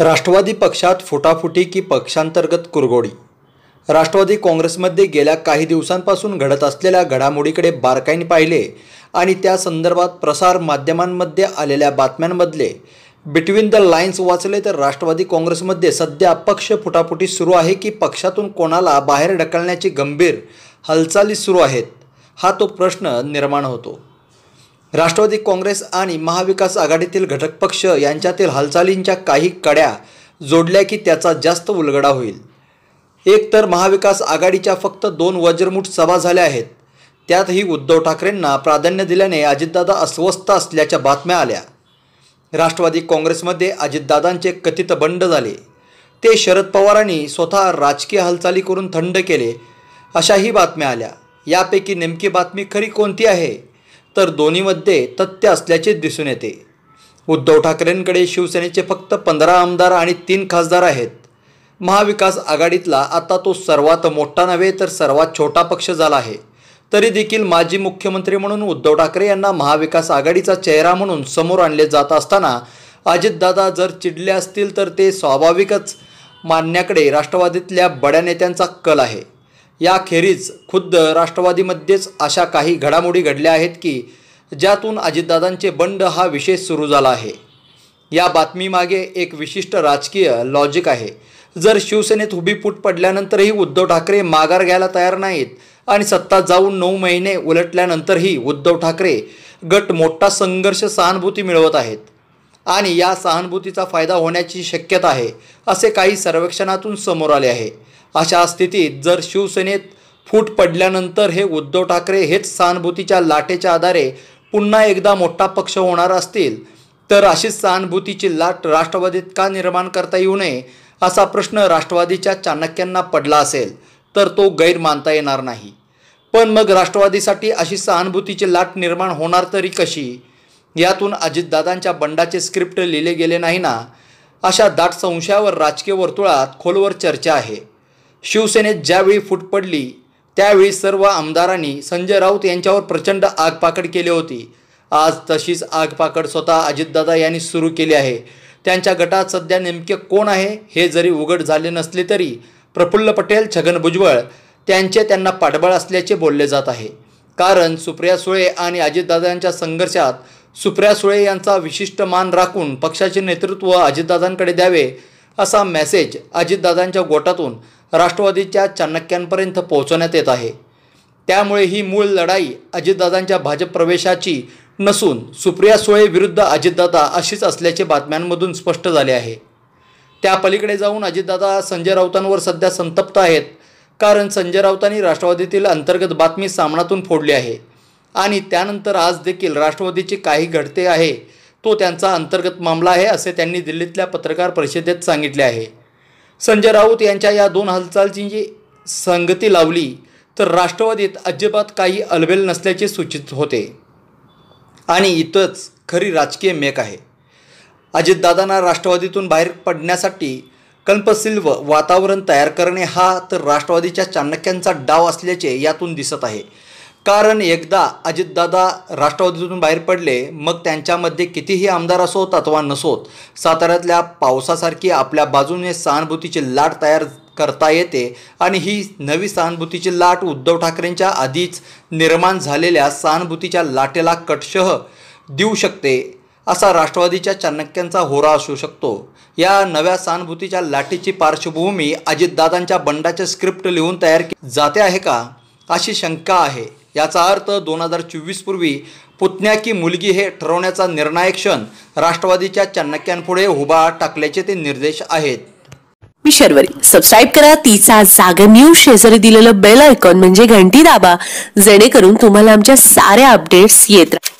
राष्ट्रवादी पक्षात फुटाफुटी की पक्षांतर्गत कुरगोडी राष्ट्रवादी काँग्रेसमध्ये गेल्या काही दिवसांपासून घडत असलेल्या घडामोडीकडे बारकाईने पाहिले आणि त्या संदर्भात प्रसार माध्यमांमध्ये आलेल्या बातम्यांमधले बिटवीन द लाईन्स वाचले तर राष्ट्रवादी काँग्रेसमध्ये सध्या पक्ष फुटाफुटी सुरू आहे की पक्षातून कोणाला बाहेर ढकलण्याची गंभीर हालचाली सुरू आहेत हा तो प्रश्न निर्माण होतो राष्ट्रवादी काँग्रेस आणि महाविकास आघाडीतील घटक पक्ष यांच्यातील हालचालींच्या काही कड्या जोडल्या की त्याचा जास्त उलगडा होईल एक तर महाविकास आघाडीच्या फक्त दोन वज्रमुठ सभा झाल्या आहेत त्यातही उद्धव ठाकरेंना प्राधान्य दिल्याने अजितदादा अस्वस्थ असल्याच्या बातम्या आल्या राष्ट्रवादी काँग्रेसमध्ये अजितदादांचे कथित बंड झाले ते शरद पवारांनी स्वतः राजकीय हालचाली करून थंड केले अशाही बातम्या आल्या यापैकी नेमकी बातमी खरी कोणती आहे तर दोन्हीमध्ये तथ्य असल्याचे दिसून येते उद्धव ठाकरेंकडे शिवसेनेचे फक्त पंधरा आमदार आणि तीन खासदार आहेत महाविकास आघाडीतला आता तो सर्वात मोठा नव्हे तर सर्वात छोटा पक्ष झाला आहे तरी देखील माजी मुख्यमंत्री म्हणून उद्धव ठाकरे यांना महाविकास आघाडीचा चेहरा म्हणून समोर आणले जात असताना अजितदादा जर चिडले असतील तर ते स्वाभाविकच मानण्याकडे राष्ट्रवादीतल्या बड्या नेत्यांचा कल आहे याखेरीज खुद्द राष्ट्रवादीमध्येच अशा काही घडामोडी घडल्या आहेत की ज्यातून अजितदादांचे बंड हा विषय सुरू झाला आहे या बातमीमागे एक विशिष्ट राजकीय लॉजिक आहे जर शिवसेनेत उभी फूट पडल्यानंतरही उद्धव ठाकरे माघार घ्यायला तयार नाहीत आणि सत्ता जाऊन नऊ महिने उलटल्यानंतरही उद्धव ठाकरे गट मोठा संघर्ष सहानुभूती मिळवत आहेत आणि या सहानुभूतीचा फायदा होण्याची शक्यता आहे असे काही सर्वेक्षणातून समोर आले आहे अशा स्थितीत जर शिवसेनेत फूट पडल्यानंतर हे उद्धव ठाकरे हेच सहानुभूतीच्या लाटेच्या आधारे पुन्हा एकदा मोठा पक्ष होणार असतील तर अशीच सहानुभूतीची लाट राष्ट्रवादीत का निर्माण करता येऊ नये असा प्रश्न राष्ट्रवादीच्या चाणक्यांना पडला असेल तर तो गैर मानता येणार नाही पण मग राष्ट्रवादीसाठी अशी सहानुभूतीची लाट निर्माण होणार तरी कशी यातून अजितदादांच्या बंडाचे स्क्रिप्ट लिहिले गेले नाही ना अशा दाट संशयावर राजकीय वर्तुळात खोलवर चर्चा आहे शिवसेनेत ज्यावेळी फूट पडली त्यावेळी सर्व आमदारांनी संजय राऊत यांच्यावर प्रचंड आगपाकड केली होती आज तशीच आगपाकड स्वतः अजितदादा यांनी सुरू केली आहे त्यांच्या गटात सध्या नेमके कोण आहे हे जरी उघड झाले नसले तरी प्रफुल्ल पटेल छगन भुजबळ त्यांचे त्यांना पाठबळ असल्याचे बोलले जात आहे कारण सुप्रिया सुळे आणि अजितदादांच्या संघर्षात सुप्रिया सुळे यांचा विशिष्ट मान राखून पक्षाचे नेतृत्व अजितदादांकडे द्यावे असा मेसेज अजितदादांच्या गोटातून राष्ट्रवादीच्या चाणक्यांपर्यंत पोहोचवण्यात येत आहे त्यामुळे ही मूळ लढाई अजितदादांच्या भाजप प्रवेशाची नसून सुप्रिया सुळे विरुद्ध अजितदादा अशीच असल्याचे बातम्यांमधून स्पष्ट झाले आहे त्या पलीकडे जाऊन अजितदादा संजय राऊतांवर सध्या संतप्त आहेत कारण संजय राऊतांनी राष्ट्रवादीतील अंतर्गत बातमी सामनातून फोडली आहे आणि त्यानंतर आज देखील राष्ट्रवादीची काही घडते आहे तो त्यांचा अंतर्गत मामला आहे असे त्यांनी दिल्लीतल्या पत्रकार परिषदेत सांगितले आहे संजय राऊत यांच्या या दोन हालचालींची संगती लावली तर राष्ट्रवादीत अजिबात काही अलबेल नसल्याचे सूचित होते आणि इथंच खरी राजकीय मेक आहे अजितदादांना राष्ट्रवादीतून बाहेर पडण्यासाठी कल्पसिल्व वातावरण तयार करणे हा तर राष्ट्रवादीच्या चाणक्यांचा डाव असल्याचे यातून दिसत आहे कारण एकदा अजितदादा राष्ट्रवादीतून बाहेर पडले मग त्यांच्यामध्ये कितीही आमदार असोत अथवा नसोत साताऱ्यातल्या पावसासारखी आपल्या बाजूने सहानुभूतीची लाट तयार करता येते आणि ही नवी सहानुभूतीची लाट उद्धव ठाकरेंच्या आधीच निर्माण झालेल्या सहानुभूतीच्या लाटेला कटशह देऊ शकते असा राष्ट्रवादीच्या चाणक्यांचा होरा असू शकतो या नव्या सहानुभूतीच्या लाटेची पार्श्वभूमी अजितदादांच्या बंडाचे स्क्रिप्ट लिहून तयार जाते आहे का अशी शंका आहे याचा अर्थ दोन हजार पूर्वी पुतण्या की मुलगी हे ठरवण्याचा निर्णायक क्षण राष्ट्रवादीच्या चाणक्यांपुढे उभा टाकल्याचे ते निर्देश आहेत मी शर्वरी सबस्क्राईब करा तिचा जागर न्यूज शेजारी दिलेलं बेल आयकॉन म्हणजे घंटी दाबा जेणेकरून तुम्हाला आमच्या साऱ्या अपडेट्स येत